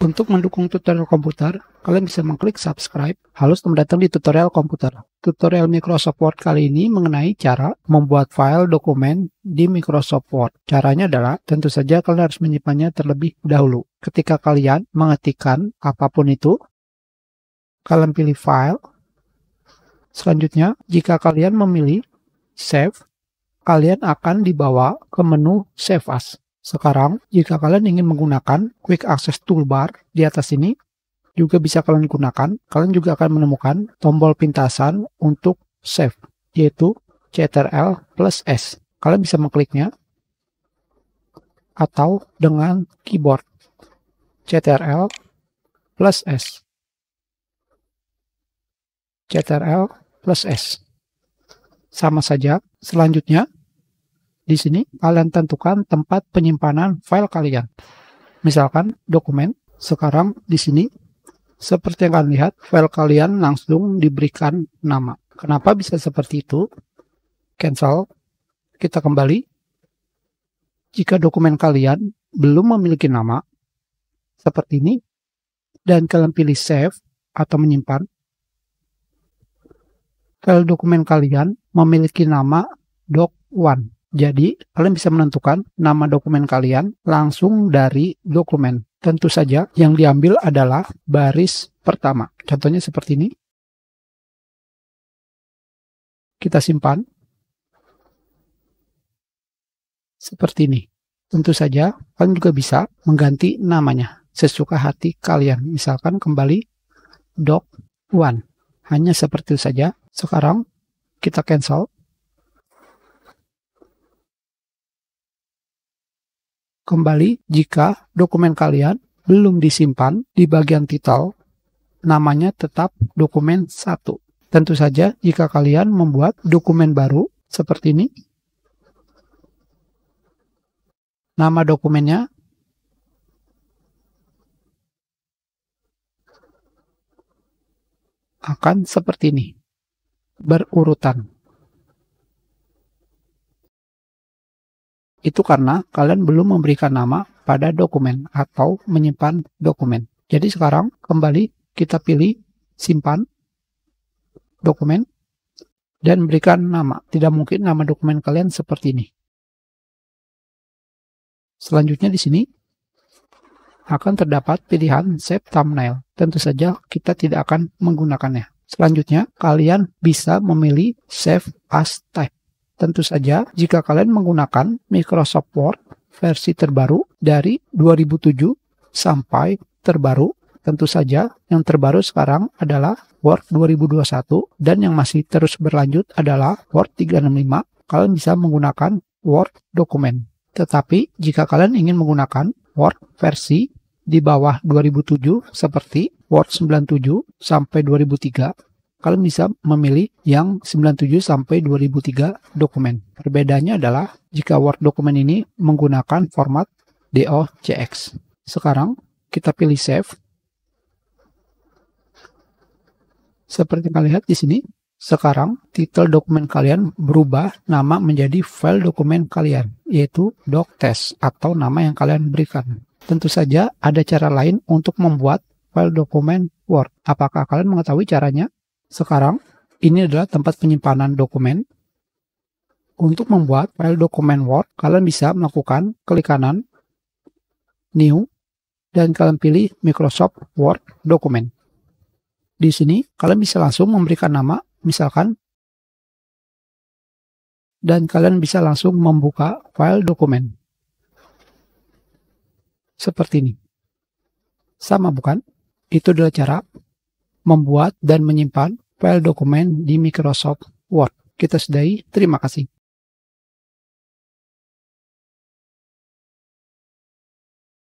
Untuk mendukung tutorial komputer, kalian bisa mengklik subscribe. Halo, selamat datang di tutorial komputer. Tutorial Microsoft Word kali ini mengenai cara membuat file dokumen di Microsoft Word. Caranya adalah, tentu saja kalian harus menyimpannya terlebih dahulu. Ketika kalian mengetikkan apapun itu, kalian pilih file. Selanjutnya, jika kalian memilih save, kalian akan dibawa ke menu save as. Sekarang, jika kalian ingin menggunakan Quick Access Toolbar di atas ini, juga bisa kalian gunakan, kalian juga akan menemukan tombol pintasan untuk save, yaitu CTRL plus S. Kalian bisa mengkliknya atau dengan keyboard CTRL plus S. CTRL plus S. Sama saja, selanjutnya di sini kalian tentukan tempat penyimpanan file kalian. Misalkan dokumen. Sekarang di sini seperti yang kalian lihat, file kalian langsung diberikan nama. Kenapa bisa seperti itu? Cancel. Kita kembali. Jika dokumen kalian belum memiliki nama, seperti ini, dan kalian pilih save atau menyimpan, file dokumen kalian memiliki nama doc1. Jadi, kalian bisa menentukan nama dokumen kalian langsung dari dokumen. Tentu saja yang diambil adalah baris pertama. Contohnya seperti ini. Kita simpan. Seperti ini. Tentu saja kalian juga bisa mengganti namanya sesuka hati kalian. Misalkan kembali doc one. Hanya seperti itu saja. Sekarang kita cancel. kembali jika dokumen kalian belum disimpan di bagian title, namanya tetap dokumen 1. Tentu saja jika kalian membuat dokumen baru seperti ini, nama dokumennya, akan seperti ini, berurutan. Itu karena kalian belum memberikan nama pada dokumen atau menyimpan dokumen. Jadi sekarang kembali kita pilih simpan dokumen dan berikan nama. Tidak mungkin nama dokumen kalian seperti ini. Selanjutnya di sini akan terdapat pilihan save thumbnail. Tentu saja kita tidak akan menggunakannya. Selanjutnya, kalian bisa memilih save as type. Tentu saja, jika kalian menggunakan Microsoft Word versi terbaru dari 2007 sampai terbaru, tentu saja yang terbaru sekarang adalah Word 2021 dan yang masih terus berlanjut adalah Word 365. Kalian bisa menggunakan Word dokumen. Tetapi jika kalian ingin menggunakan Word versi di bawah 2007 seperti Word 97 sampai 2003 kalian bisa memilih yang 97 sampai 2003 dokumen. Perbedaannya adalah jika Word dokumen ini menggunakan format DOCX. Sekarang kita pilih save. Seperti kalian lihat di sini, sekarang titel dokumen kalian berubah nama menjadi file dokumen kalian, yaitu doctest atau nama yang kalian berikan. Tentu saja ada cara lain untuk membuat file dokumen Word. Apakah kalian mengetahui caranya? Sekarang, ini adalah tempat penyimpanan dokumen. Untuk membuat file dokumen Word, kalian bisa melakukan klik kanan, New, dan kalian pilih Microsoft Word Dokumen Di sini, kalian bisa langsung memberikan nama, misalkan, dan kalian bisa langsung membuka file dokumen. Seperti ini. Sama bukan? Itu adalah cara membuat dan menyimpan file dokumen di Microsoft Word. Kita sudahi, terima kasih.